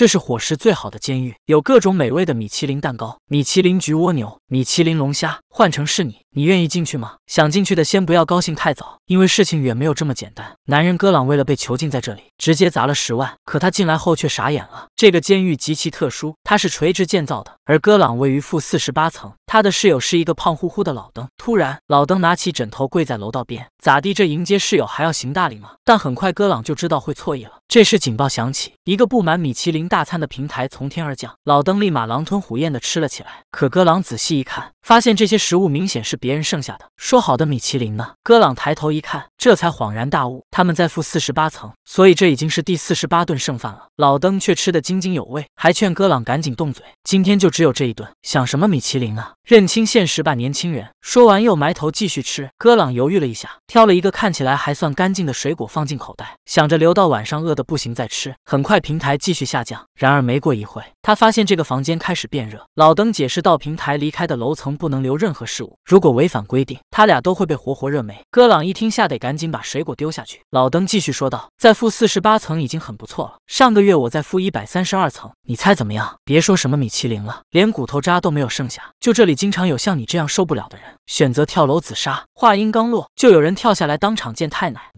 这是伙食最好的监狱，有各种美味的米其林蛋糕、米其林焗蜗牛、米其林龙虾。换成是你，你愿意进去吗？想进去的先不要高兴太早，因为事情远没有这么简单。男人戈朗为了被囚禁在这里，直接砸了十万。可他进来后却傻眼了，这个监狱极其特殊，它是垂直建造的，而戈朗位于负四十八层。他的室友是一个胖乎乎的老登。突然，老登拿起枕头跪在楼道边，咋地？这迎接室友还要行大礼吗？但很快戈朗就知道会错意了。这时警报响起，一个布满米其林大餐的平台从天而降，老登立马狼吞虎咽的吃了起来。可戈朗仔细一看，发现这些。食物明显是别人剩下的，说好的米其林呢？戈朗抬头一看，这才恍然大悟，他们在负四十八层，所以这已经是第四十八顿剩饭了。老登却吃得津津有味，还劝戈朗赶紧动嘴，今天就只有这一顿，想什么米其林啊？认清现实吧，年轻人。说完又埋头继续吃。戈朗犹豫了一下，挑了一个看起来还算干净的水果放进口袋，想着留到晚上饿得不行再吃。很快平台继续下降，然而没过一会他发现这个房间开始变热。老登解释，到平台离开的楼层不能留任。任何事物，如果违反规定，他俩都会被活活热没。戈朗一听，吓得赶紧把水果丢下去。老登继续说道：“在负四十八层已经很不错了。上个月我在负一百三十二层，你猜怎么样？别说什么米其林了，连骨头渣都没有剩下。就这里经常有像你这样受不了的人，选择跳楼自杀。”话音刚落，就有人跳下来，当场见太奶。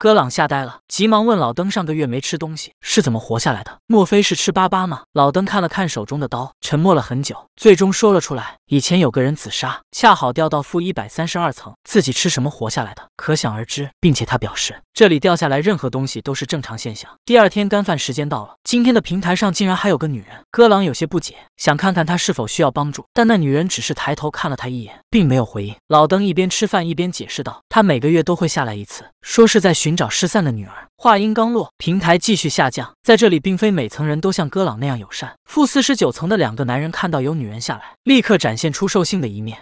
哥朗吓呆了，急忙问老登上个月没吃东西，是怎么活下来的？莫非是吃粑粑吗？”老登看了看手中的刀，沉默了很久，最终说了出来。以前有个人自杀，恰好掉到负一百三十二层，自己吃什么活下来的，可想而知。并且他表示，这里掉下来任何东西都是正常现象。第二天干饭时间到了，今天的平台上竟然还有个女人，戈朗有些不解，想看看她是否需要帮助，但那女人只是抬头看了他一眼，并没有回应。老登一边吃饭一边解释道：“他每个月都会下来一次，说是在寻找失散的女儿。”话音刚落，平台继续下降。在这里，并非每层人都像戈朗那样友善。负四十九层的两个男人看到有女人下来，立刻展。现出兽性的一面。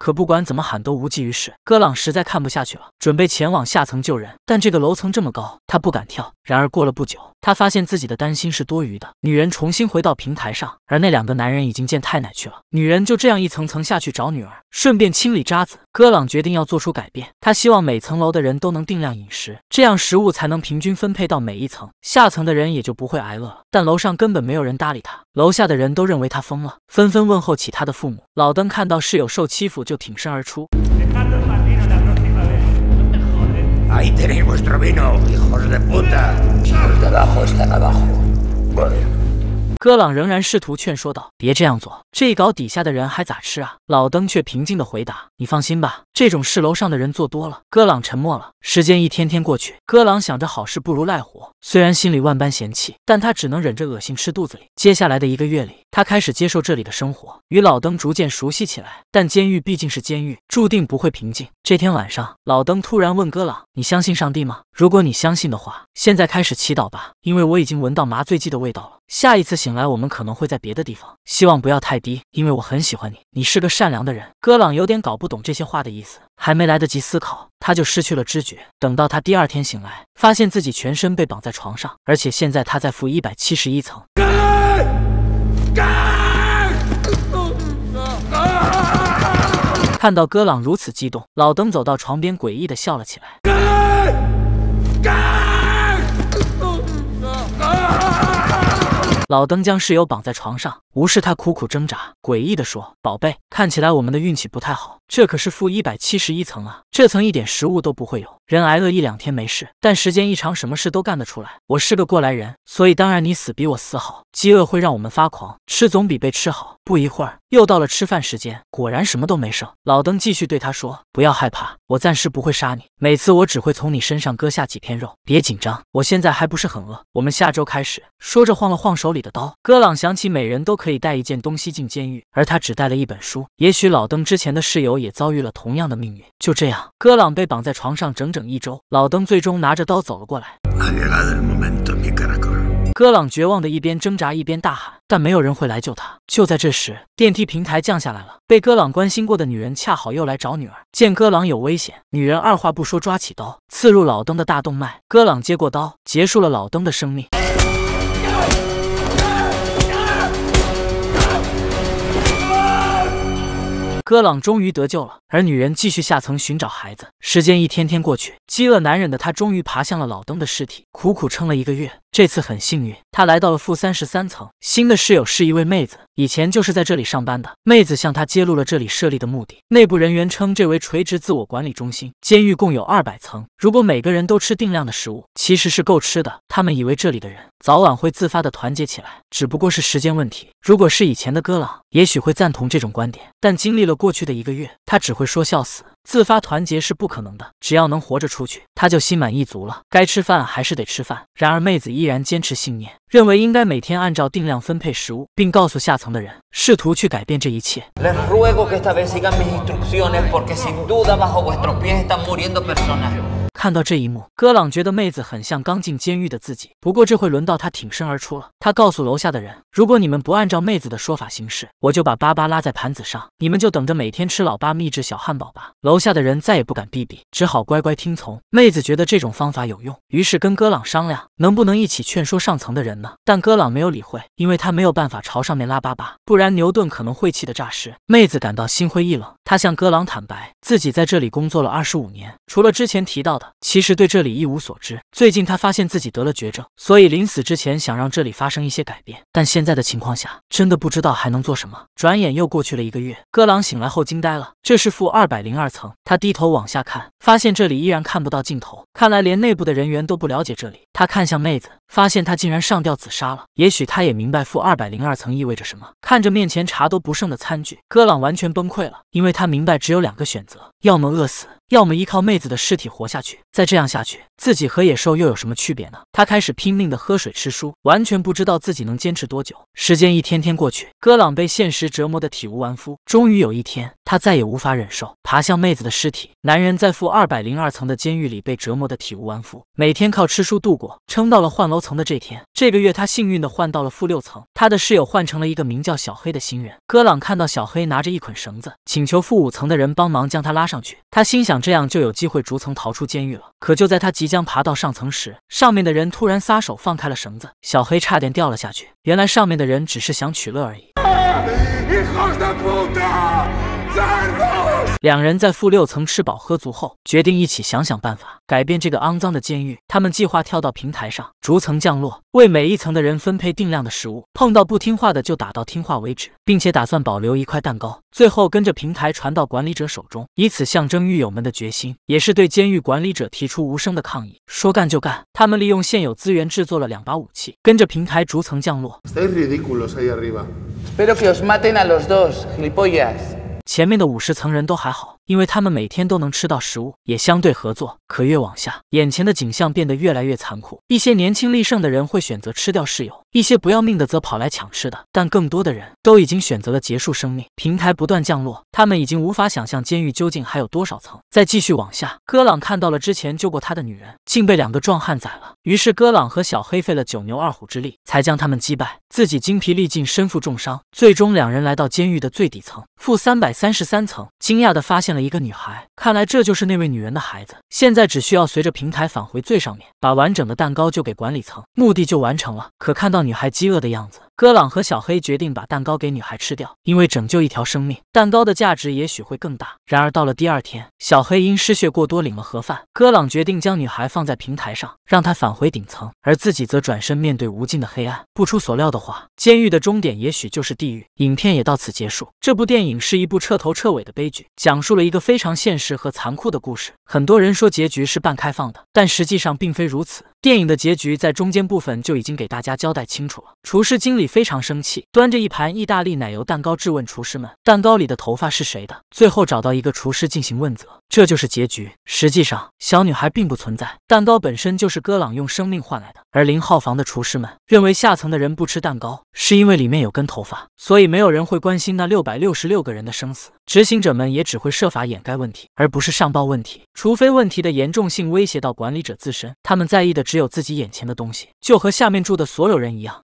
可不管怎么喊都无济于事，哥朗实在看不下去了，准备前往下层救人，但这个楼层这么高，他不敢跳。然而过了不久，他发现自己的担心是多余的，女人重新回到平台上，而那两个男人已经见太奶去了。女人就这样一层层下去找女儿。顺便清理渣子，戈朗决定要做出改变。他希望每层楼的人都能定量饮食，这样食物才能平均分配到每一层，下层的人也就不会挨饿了。但楼上根本没有人搭理他，楼下的人都认为他疯了，纷纷问候起他的父母。老登看到室友受欺负，就挺身而出。戈朗仍然试图劝说道：“别这样做，这一搞底下的人还咋吃啊？”老登却平静地回答：“你放心吧。”这种事楼上的人做多了，戈朗沉默了。时间一天天过去，戈朗想着好事不如赖活，虽然心里万般嫌弃，但他只能忍着恶心吃肚子里。接下来的一个月里，他开始接受这里的生活，与老登逐渐熟悉起来。但监狱毕竟是监狱，注定不会平静。这天晚上，老登突然问戈朗：“你相信上帝吗？如果你相信的话，现在开始祈祷吧，因为我已经闻到麻醉剂的味道了。下一次醒来，我们可能会在别的地方，希望不要太低，因为我很喜欢你，你是个善良的人。”戈朗有点搞不懂这些话的意思。还没来得及思考，他就失去了知觉。等到他第二天醒来，发现自己全身被绑在床上，而且现在他在负一百七十一层。看到戈朗如此激动，老登走到床边，诡异的笑了起来。老登将室友绑在床上，无视他苦苦挣扎，诡异地说：“宝贝，看起来我们的运气不太好，这可是负一百七十一层啊！这层一点食物都不会有，人挨饿一两天没事，但时间一长，什么事都干得出来。我是个过来人，所以当然你死比我死好。饥饿会让我们发狂，吃总比被吃好。”不一会儿。又到了吃饭时间，果然什么都没剩。老登继续对他说：“不要害怕，我暂时不会杀你。每次我只会从你身上割下几片肉。别紧张，我现在还不是很饿。我们下周开始。”说着晃了晃手里的刀。戈朗想起每人都可以带一件东西进监狱，而他只带了一本书。也许老登之前的室友也遭遇了同样的命运。就这样，戈朗被绑在床上整整一周。老登最终拿着刀走了过来。戈朗绝望的一边挣扎一边大喊，但没有人会来救他。就在这时，电梯平台降下来了。被戈朗关心过的女人恰好又来找女儿。见戈朗有危险，女人二话不说，抓起刀刺入老登的大动脉。戈朗接过刀，结束了老登的生命。戈朗终于得救了，而女人继续下层寻找孩子。时间一天天过去，饥饿难忍的他终于爬向了老登的尸体，苦苦撑了一个月。这次很幸运，他来到了负三十三层。新的室友是一位妹子，以前就是在这里上班的。妹子向他揭露了这里设立的目的。内部人员称这为垂直自我管理中心。监狱共有二百层，如果每个人都吃定量的食物，其实是够吃的。他们以为这里的人早晚会自发的团结起来，只不过是时间问题。如果是以前的哥朗，也许会赞同这种观点，但经历了过去的一个月，他只会说笑死。自发团结是不可能的，只要能活着出去，他就心满意足了。该吃饭还是得吃饭。然而，妹子依然坚持信念，认为应该每天按照定量分配食物，并告诉下层的人，试图去改变这一切。看到这一幕，戈朗觉得妹子很像刚进监狱的自己。不过这回轮到他挺身而出了。他告诉楼下的人：“如果你们不按照妹子的说法行事，我就把巴巴拉在盘子上，你们就等着每天吃老八秘制小汉堡吧。”楼下的人再也不敢逼逼，只好乖乖听从。妹子觉得这种方法有用，于是跟戈朗商量能不能一起劝说上层的人呢？但戈朗没有理会，因为他没有办法朝上面拉巴巴，不然牛顿可能会气得诈尸。妹子感到心灰意冷，她向戈朗坦白自己在这里工作了二十五年，除了之前提到的。其实对这里一无所知。最近他发现自己得了绝症，所以临死之前想让这里发生一些改变。但现在的情况下，真的不知道还能做什么。转眼又过去了一个月，哥朗醒来后惊呆了，这是负二百零二层。他低头往下看，发现这里依然看不到尽头，看来连内部的人员都不了解这里。他看向妹子。发现他竟然上吊自杀了，也许他也明白负二百零二层意味着什么。看着面前茶都不剩的餐具，戈朗完全崩溃了，因为他明白只有两个选择：要么饿死，要么依靠妹子的尸体活下去。再这样下去，自己和野兽又有什么区别呢？他开始拼命的喝水吃蔬，完全不知道自己能坚持多久。时间一天天过去，戈朗被现实折磨的体无完肤。终于有一天，他再也无法忍受，爬向妹子的尸体。男人在负二百零二层的监狱里被折磨得体无完肤，每天靠吃书度过，撑到了换楼层的这天。这个月他幸运地换到了负六层，他的室友换成了一个名叫小黑的新人。戈朗看到小黑拿着一捆绳子，请求负五层的人帮忙将他拉上去。他心想，这样就有机会逐层逃出监狱了。可就在他即将爬到上层时，上面的人突然撒手放开了绳子，小黑差点掉了下去。原来上面的人只是想取乐而已。两人在负六层吃饱喝足后，决定一起想想办法，改变这个肮脏的监狱。他们计划跳到平台上，逐层降落，为每一层的人分配定量的食物，碰到不听话的就打到听话为止，并且打算保留一块蛋糕，最后跟着平台传到管理者手中，以此象征狱友们的决心，也是对监狱管理者提出无声的抗议。说干就干，他们利用现有资源制作了两把武器，跟着平台逐层降落。前面的五十层人都还好，因为他们每天都能吃到食物，也相对合作。可越往下，眼前的景象变得越来越残酷。一些年轻力盛的人会选择吃掉室友。一些不要命的则跑来抢吃的，但更多的人都已经选择了结束生命。平台不断降落，他们已经无法想象监狱究竟还有多少层，再继续往下。戈朗看到了之前救过他的女人，竟被两个壮汉宰了。于是戈朗和小黑费了九牛二虎之力，才将他们击败，自己精疲力尽，身负重伤。最终两人来到监狱的最底层，负三百三十三层，惊讶地发现了一个女孩。看来这就是那位女人的孩子。现在只需要随着平台返回最上面，把完整的蛋糕就给管理层，目的就完成了。可看到女孩饥饿的样子。戈朗和小黑决定把蛋糕给女孩吃掉，因为拯救一条生命，蛋糕的价值也许会更大。然而到了第二天，小黑因失血过多领了盒饭。戈朗决定将女孩放在平台上，让她返回顶层，而自己则转身面对无尽的黑暗。不出所料的话，监狱的终点也许就是地狱。影片也到此结束。这部电影是一部彻头彻尾的悲剧，讲述了一个非常现实和残酷的故事。很多人说结局是半开放的，但实际上并非如此。电影的结局在中间部分就已经给大家交代清楚了。厨师经理。非常生气，端着一盘意大利奶油蛋糕质问厨师们：“蛋糕里的头发是谁的？”最后找到一个厨师进行问责，这就是结局。实际上，小女孩并不存在，蛋糕本身就是戈朗用生命换来的。而零号房的厨师们认为下层的人不吃蛋糕，是因为里面有根头发，所以没有人会关心那六百六十六个人的生死。执行者们也只会设法掩盖问题，而不是上报问题，除非问题的严重性威胁到管理者自身。他们在意的只有自己眼前的东西，就和下面住的所有人一样。